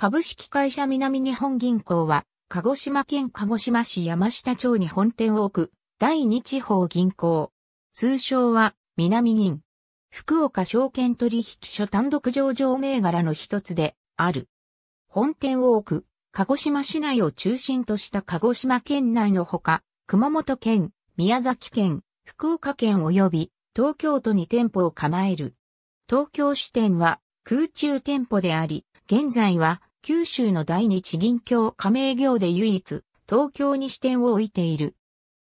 株式会社南日本銀行は、鹿児島県鹿児島市山下町に本店を置く、第二地方銀行。通称は、南銀。福岡証券取引所単独上場銘柄の一つで、ある。本店を置く、鹿児島市内を中心とした鹿児島県内のほか、熊本県、宮崎県、福岡県及び、東京都に店舗を構える。東京支店は、空中店舗であり、現在は、九州の大日銀協加盟業で唯一、東京に支店を置いている。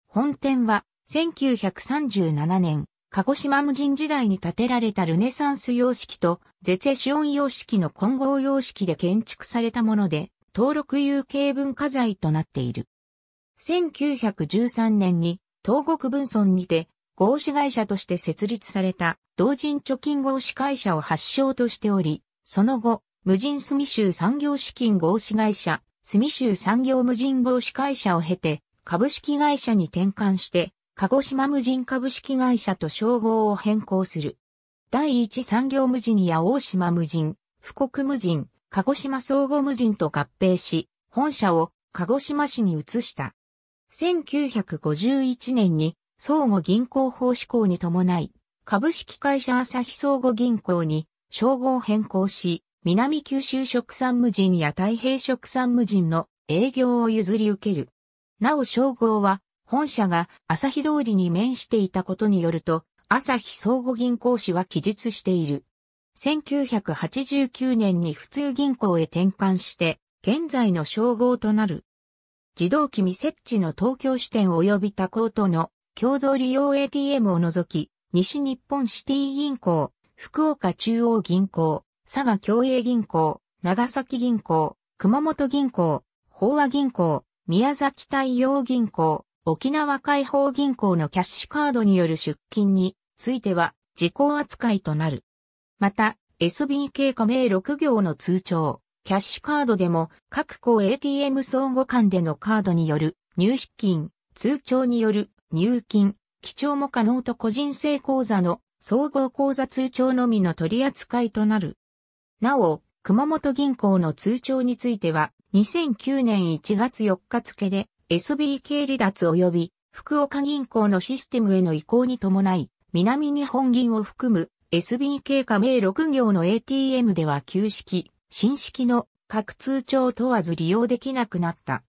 本店は、1937年、鹿児島無人時代に建てられたルネサンス様式と、ゼゼシオン様式の混合様式で建築されたもので、登録有形文化財となっている。1913年に東国分村にて合資会社として設立された同人貯金合資会社を発祥としており、その後、無人住州産業資金合資会社、住州産業無人合資会社を経て、株式会社に転換して、鹿児島無人株式会社と称号を変更する。第一産業無人や大島無人、富国無人、鹿児島総合無人と合併し、本社を鹿児島市に移した。1951年に相互銀行法施行に伴い、株式会社朝日相互銀行に称号変更し、南九州食産無人や太平食産無人の営業を譲り受ける。なお称号は、本社が朝日通りに面していたことによると、朝日相互銀行士は記述している。1989年に普通銀行へ転換して、現在の称号となる。自動機未設置の東京支店及び他行との共同利用 ATM を除き、西日本シティ銀行、福岡中央銀行、佐賀共栄銀行、長崎銀行、熊本銀行、法和銀行、宮崎太陽銀行、沖縄解放銀行のキャッシュカードによる出金については時効扱いとなる。また、SBK 加盟6行の通帳、キャッシュカードでも各公 ATM 相互間でのカードによる入出金、通帳による入金、記帳も可能と個人性口座の総合口座通帳のみの取り扱いとなる。なお、熊本銀行の通帳については、2009年1月4日付で SBK 離脱及び福岡銀行のシステムへの移行に伴い、南日本銀を含む SBK 加盟6行の ATM では旧式、新式の各通帳問わず利用できなくなった。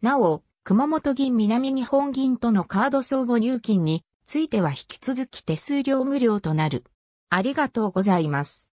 なお、熊本銀南日本銀とのカード相互入金については引き続き手数料無料となる。ありがとうございます。